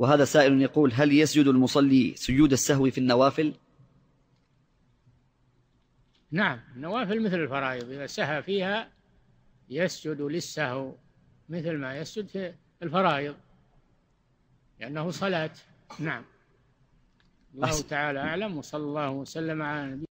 وهذا سائل يقول هل يسجد المصلي سجود السهو في النوافل نعم النوافل مثل الفرائض إذا سهى فيها يسجد للسهو مثل ما يسجد في الفرائض لأنه صلاة نعم الله تعالى أعلم وصلى الله وسلم على نبينا